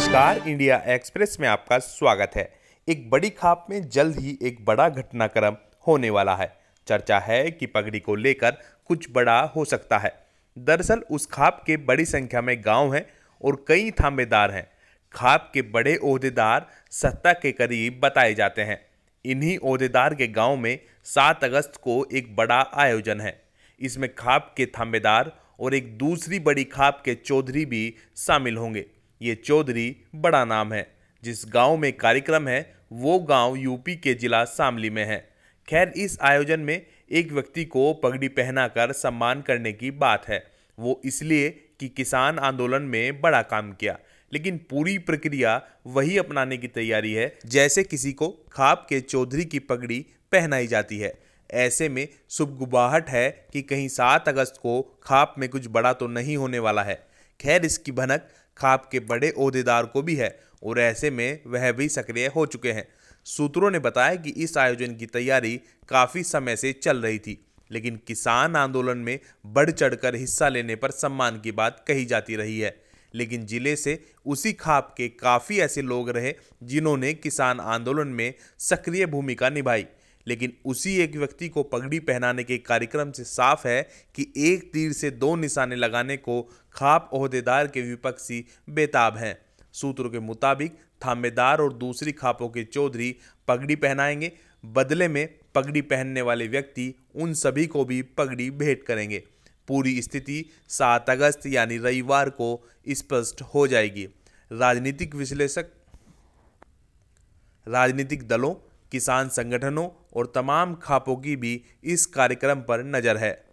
नमस्कार India express में आपका स्वागत है एक बड़ी खाप में जल्द ही एक बड़ा घटनाक्रम होने वाला है चर्चा है कि पगड़ी को लेकर कुछ बड़ा हो सकता है दरअसल उस खाप के बड़ी संख्या में गांव हैं और कई थामेदार हैं खाप के बड़े अहदेदार सत्ता के करीब बताए जाते हैं इन्हीं अहदेदार के गांव में सात अगस्त को एक बड़ा आयोजन है इसमें खाप के थामेदार और एक दूसरी बड़ी खाप के चौधरी भी शामिल होंगे ये चौधरी बड़ा नाम है जिस गांव में कार्यक्रम है वो गांव यूपी के जिला शामली में है खैर इस आयोजन में एक व्यक्ति को पगड़ी पहनाकर सम्मान करने की बात है वो इसलिए कि किसान आंदोलन में बड़ा काम किया लेकिन पूरी प्रक्रिया वही अपनाने की तैयारी है जैसे किसी को खाप के चौधरी की पगड़ी पहनाई जाती है ऐसे में सुबगुबाहट है कि कहीं सात अगस्त को खाप में कुछ बड़ा तो नहीं होने वाला है खैर इसकी भनक खाप के बड़े अहदेदार को भी है और ऐसे में वह भी सक्रिय हो चुके हैं सूत्रों ने बताया कि इस आयोजन की तैयारी काफ़ी समय से चल रही थी लेकिन किसान आंदोलन में बढ़ चढ़कर हिस्सा लेने पर सम्मान की बात कही जाती रही है लेकिन जिले से उसी खाप के काफ़ी ऐसे लोग रहे जिन्होंने किसान आंदोलन में सक्रिय भूमिका निभाई लेकिन उसी एक व्यक्ति को पगड़ी पहनाने के कार्यक्रम से साफ है कि एक तीर से दो निशाने लगाने को खाप अहदेदार के विपक्षी बेताब हैं सूत्रों के मुताबिक थामेदार और दूसरी खापों के चौधरी पगड़ी पहनाएंगे बदले में पगड़ी पहनने वाले व्यक्ति उन सभी को भी पगड़ी भेंट करेंगे पूरी स्थिति सात अगस्त यानी रविवार को स्पष्ट हो जाएगी राजनीतिक विश्लेषक राजनीतिक दलों किसान संगठनों और तमाम खापों की भी इस कार्यक्रम पर नज़र है